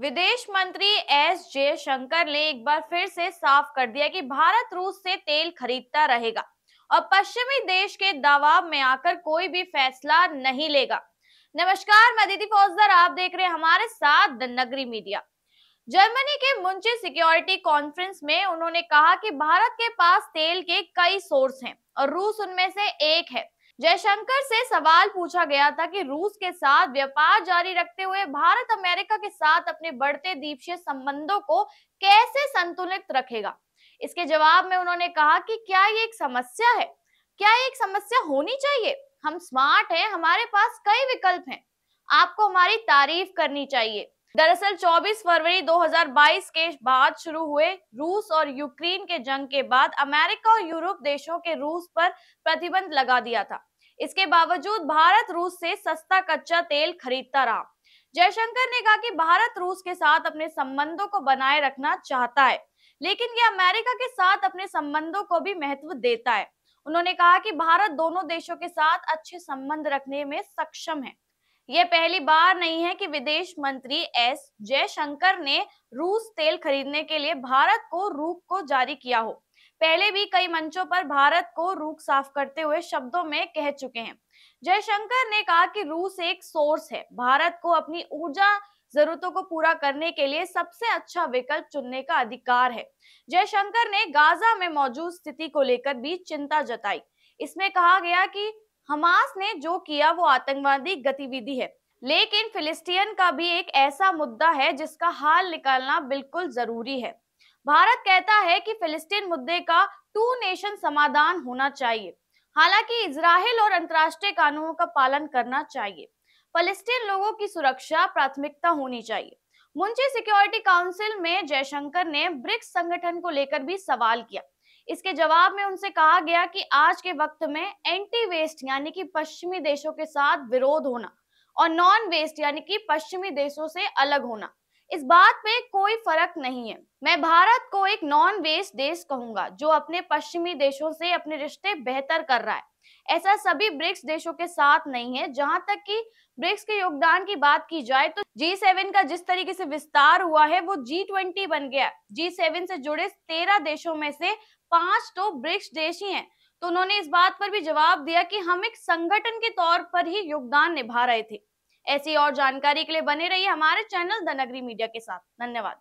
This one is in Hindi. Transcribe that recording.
विदेश मंत्री एस जयशंकर ने एक बार फिर से साफ कर दिया कि भारत रूस से तेल खरीदता रहेगा और पश्चिमी देश के दबाव में आकर कोई भी फैसला नहीं लेगा नमस्कार मैं दीदी फौजदार आप देख रहे हैं हमारे साथ द नगरी मीडिया जर्मनी के मुंशी सिक्योरिटी कॉन्फ्रेंस में उन्होंने कहा कि भारत के पास तेल के कई सोर्स हैं और रूस उनमें से एक है जयशंकर से सवाल पूछा गया था कि रूस के साथ व्यापार जारी रखते हुए भारत अमेरिका के साथ अपने बढ़ते द्वीपीय संबंधों को कैसे संतुलित रखेगा इसके जवाब में उन्होंने कहा कि क्या ये एक समस्या है क्या ये एक समस्या होनी चाहिए हम स्मार्ट हैं हमारे पास कई विकल्प हैं आपको हमारी तारीफ करनी चाहिए दरअसल 24 फरवरी 2022 के बाद शुरू हुए रूस और यूक्रेन के जंग के बाद अमेरिका और यूरोप देशों के रूस पर प्रतिबंध लगा दिया था इसके बावजूद भारत रूस से सस्ता कच्चा तेल खरीदता रहा जयशंकर ने कहा कि भारत रूस के साथ अपने संबंधों को बनाए रखना चाहता है लेकिन यह अमेरिका के साथ अपने संबंधों को भी महत्व देता है उन्होंने कहा कि भारत दोनों देशों के साथ अच्छे संबंध रखने में सक्षम है ये पहली बार नहीं है कि विदेश मंत्री एस जयशंकर ने रूस तेल खरीदने के लिए भारत को रूख को जारी किया हो पहले भी कई मंचों पर भारत को रूख साफ करते हुए शब्दों में कह चुके हैं जयशंकर ने कहा कि रूस एक सोर्स है भारत को अपनी ऊर्जा जरूरतों को पूरा करने के लिए सबसे अच्छा विकल्प चुनने का अधिकार है जयशंकर ने गाजा में मौजूद स्थिति को लेकर भी चिंता जताई इसमें कहा गया कि हमास ने जो किया वो आतंकवादी गतिविधि है लेकिन फिलिस्तीन का भी एक ऐसा मुद्दा है जिसका हाल निकालना बिल्कुल जरूरी है भारत कहता है कि फिलिस्तीन मुद्दे का टू नेशन समाधान होना चाहिए हालांकि इसराइल और अंतर्राष्ट्रीय कानूनों का पालन करना चाहिए फलस्तीन लोगों की सुरक्षा प्राथमिकता होनी चाहिए मुंशी सिक्योरिटी काउंसिल में जयशंकर ने ब्रिक्स संगठन को लेकर भी सवाल किया इसके जवाब में उनसे कहा गया कि आज के वक्त में एंटी वेस्ट यानी कि पश्चिमी देशों के साथ विरोध होना और नॉन वेस्ट यानी कि पश्चिमी देशों से अलग होना इस बात पे कोई फर्क नहीं है मैं भारत को एक नॉन वेस्ट देश कहूंगा जो अपने पश्चिमी देशों से अपने रिश्ते बेहतर कर रहा है ऐसा सभी ब्रिक्स देशों के साथ नहीं है जहां तक कि ब्रिक्स के योगदान की बात की जाए तो जी सेवन का जिस तरीके से विस्तार हुआ है वो जी ट्वेंटी बन गया जी सेवन से जुड़े तेरह देशों में से पांच तो ब्रिक्स देश ही हैं तो उन्होंने इस बात पर भी जवाब दिया कि हम एक संगठन के तौर पर ही योगदान निभा रहे थे ऐसी और जानकारी के लिए बने रहिए हमारे चैनल द नगरी मीडिया के साथ धन्यवाद